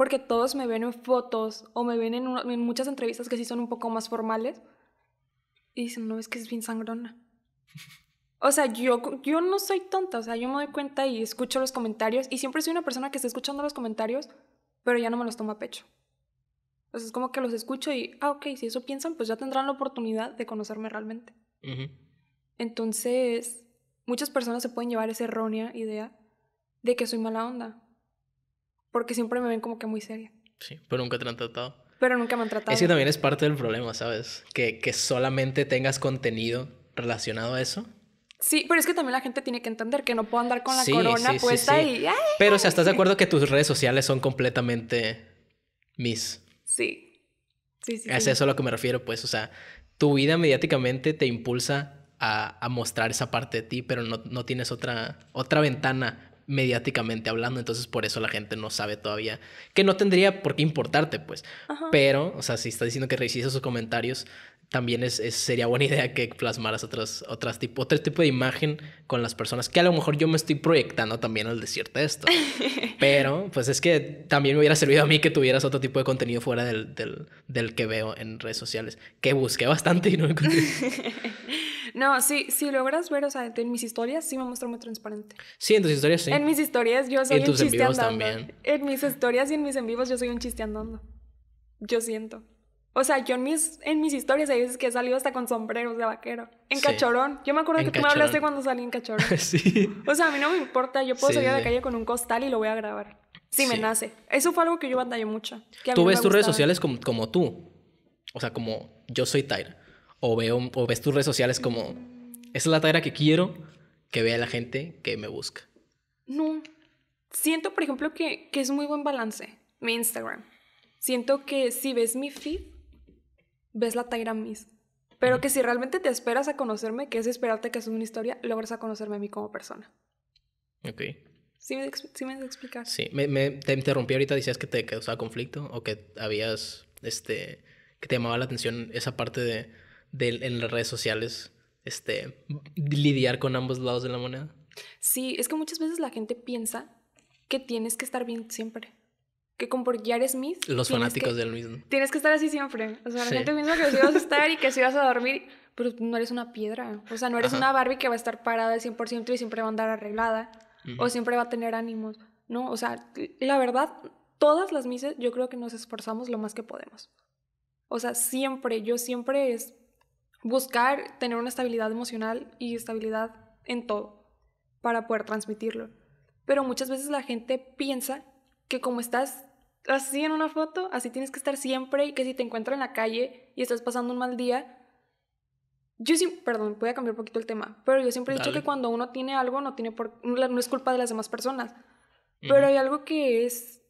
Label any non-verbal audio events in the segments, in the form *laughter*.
porque todos me ven en fotos o me ven en, muchas entrevistas que sí son un poco más formales y dicen, no, es que es bien sangrona. *laughs* O sea, yo, yo no soy tonta, o sea, yo me doy cuenta y escucho los comentarios y siempre soy una persona que está escuchando los comentarios, pero ya no me los toma a pecho. Entonces es como que los escucho y, ah, ok, si eso piensan, pues ya tendrán la oportunidad de conocerme realmente. Entonces, muchas personas se pueden llevar esa errónea idea de que soy mala onda. Porque siempre me ven como que muy seria. Sí, pero nunca te han tratado. Pero nunca me han tratado. Es que también es parte del problema, ¿sabes? Que, solamente tengas contenido relacionado a eso. Sí, pero es que también la gente tiene que entender que no puedo andar con la corona puesta y... ¡Ay! Pero, o sea, ¿estás de acuerdo que tus redes sociales son completamente mis? Sí. Sí, sí. Es eso a lo que me refiero, pues. O sea, tu vida mediáticamente te impulsa a, mostrar esa parte de ti, pero no, tienes otra, otra ventana mediáticamente hablando, entonces por eso la gente no sabe todavía, que no tendría por qué importarte, pues. Pero, o sea, si está diciendo que revisas sus comentarios, también es, sería buena idea que plasmaras otras, otras tipo, otro tipo de imagen con las personas, que a lo mejor yo me estoy proyectando también al decirte esto. *laughs* Pero, pues es que también me hubiera servido a mí que tuvieras otro tipo de contenido fuera del, del, que veo en redes sociales, que busqué bastante y no encontré. *laughs* No, sí, si sí, logras ver, o sea, en mis historias sí me muestro muy transparente. Sí, en tus historias sí. En mis historias yo soy en un tus chiste También. En mis historias y en mis en vivos yo soy un chiste andando. Yo siento. O sea, yo en mis, en mis historias hay veces que he salido hasta con sombreros de vaquero. En cachorón. Yo me acuerdo que tú me hablaste cuando salí en cachorón. *laughs* sí. O sea, a mí no me importa. Yo puedo salir a la calle con un costal y lo voy a grabar. Si sí. me nace. Eso fue algo que yo batallé mucho. tú ves tus redes sociales como, tú. O sea, como yo soy Tyra. O, veo, ves tus redes sociales como... Esa es la Tyra que quiero que vea la gente que me busca. No. Siento, por ejemplo, que, que es muy buen balance mi Instagram. Siento que si ves mi feed ves la Taira Miss. Pero que si realmente te esperas a conocerme, que es esperarte que es una historia, logras a conocerme a mí como persona. Ok. ¿Sí me, sí me explicar? Sí, me, me, te interrumpí ahorita, decías que te causaba conflicto o que habías, este, que te llamaba la atención esa parte de, de en las redes sociales, este, lidiar con ambos lados de la moneda. Sí, es que muchas veces la gente piensa que tienes que estar bien siempre que como por Jared Smith. Los fanáticos del mismo. Tienes que estar así siempre. O sea, la gente piensa que así vas a estar y que si vas a dormir, pero no eres una piedra. O sea, no eres una Barbie que va a estar parada al 100% y siempre va a andar arreglada o siempre va a tener ánimos. No, o sea, la verdad, todas las mises yo creo que nos esforzamos lo más que podemos. O sea, siempre, yo siempre es buscar tener una estabilidad emocional y estabilidad en todo para poder transmitirlo. Pero muchas veces la gente piensa que como estás así en una foto, así tienes que estar siempre y que si te encuentras en la calle y estás pasando un mal día, yo sí, perdón, voy a cambiar un poquito el tema, pero yo siempre he dicho que cuando uno tiene algo no tiene por, no es culpa de las demás personas, pero hay algo que es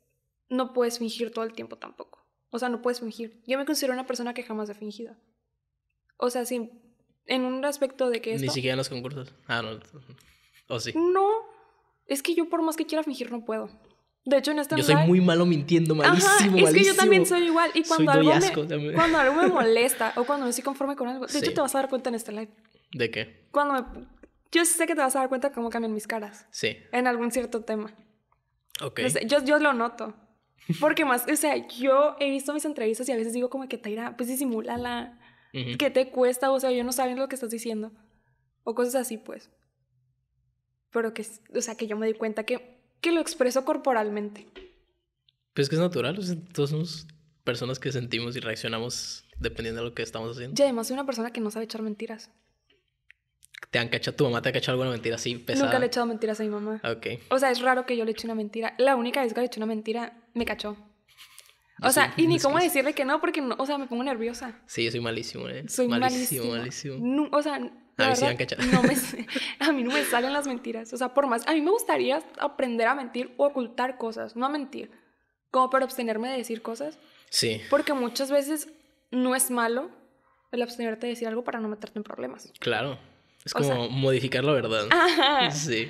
no puedes fingir todo el tiempo tampoco. O sea, no puedes fingir. Yo me considero una persona que jamás ha fingido. O sea, sí, en un aspecto de que esto, Ni siquiera en los concursos. Ah, no. O sí. No. Es que yo por más que quiera fingir no puedo. De hecho, en este Yo soy muy malo mintiendo, malísimo, Es que yo también soy igual. Y cuando, algo, me, cuando algo me molesta o cuando no estoy conforme con algo, de hecho, te vas a dar cuenta en este live. ¿De qué? Cuando Yo sé que te vas a dar cuenta cómo cambian mis caras. Sí. En algún cierto tema. Ok. yo, yo lo noto. Porque más, o sea, yo he visto mis entrevistas y a veces digo como que Taira, pues disimúlala. la que te cuesta? O sea, yo no saben lo que estás diciendo. O cosas así, pues. Pero que, o sea, que yo me di cuenta que que lo expreso corporalmente. Pues que es natural, todos somos personas que sentimos y reaccionamos dependiendo de lo que estamos haciendo. Y además soy una persona que no sabe echar mentiras. ¿Te han cachado, tu mamá te ha cachado alguna mentira así pesada? Nunca le he echado mentiras a mi mamá. Ok. O sea, es raro que yo le eche una mentira. La única vez que le eché una mentira, me cachó. O sea, y ni cómo decirle que no, porque, o sea, me pongo nerviosa. Sí, yo soy malísimo, ¿eh? Soy malísimo. Malísimo, o sea, *laughs* A mí No me, salen las mentiras. O sea, por más. A mí me gustaría aprender a mentir o ocultar cosas, no a mentir. Como para abstenerme de decir cosas. Sí. Porque muchas veces no es malo el abstenerte de decir algo para no meterte en problemas. Claro. Es como modificar la verdad. Sí.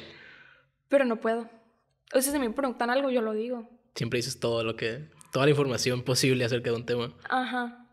Pero no puedo. O sea, si me preguntan algo, yo lo digo. Siempre dices todo lo que. toda la información posible acerca de un tema. Ajá.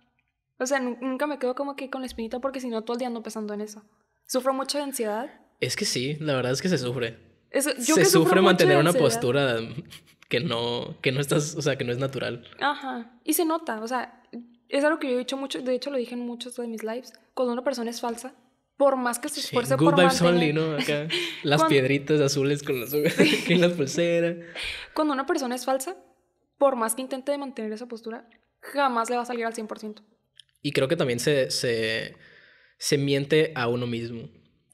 O sea, nunca me quedo como que con la espinita porque si no todo el día ando pensando en eso. ¿Sufro mucha ansiedad? Es que sí, la verdad es que se sufre. se sufre mantener una postura *laughs* que no, que no estás, o sea, que no es natural. Ajá. Y se nota, o sea, es algo que yo he dicho mucho, de hecho lo dije en muchos de mis lives, cuando una persona es falsa, por más que se esfuerce sí, good por vibes mantener... only, ¿no? Acá, *laughs* las piedritas azules con las, en pulseras. Cuando una persona es falsa, por más que intente mantener esa postura, jamás le va a salir al 100%. Y creo que también se, se se miente a uno mismo.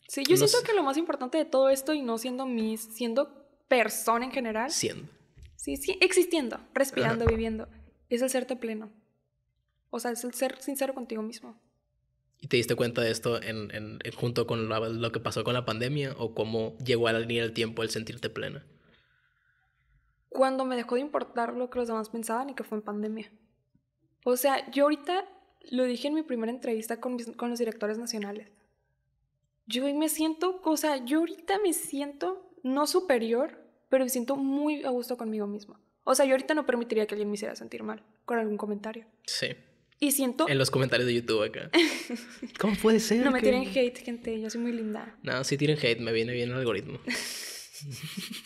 Sí, yo siento que lo más importante de todo esto, y no siendo mis, siendo persona en general. Siendo. Sí, sí, existiendo, respirando, viviendo. Es el serte pleno. O sea, es el ser sincero contigo mismo. ¿Y te diste cuenta de esto en, junto con lo que pasó con la pandemia o cómo llegó a la línea del tiempo el sentirte plena? Cuando me dejó de importar lo que los demás pensaban y que fue en pandemia. O sea, yo ahorita lo dije en mi primera entrevista con, los directores nacionales. Yo me siento, o sea, yo ahorita me siento no superior, pero me siento muy a gusto conmigo mismo. O sea, yo ahorita no permitiría que alguien me hiciera sentir mal con algún comentario. Sí. Y siento... En los comentarios de YouTube acá. *laughs* ¿Cómo puede ser? No me tiren hate, gente. Yo soy muy linda. No, si tiren hate, me viene bien el algoritmo. *laughs*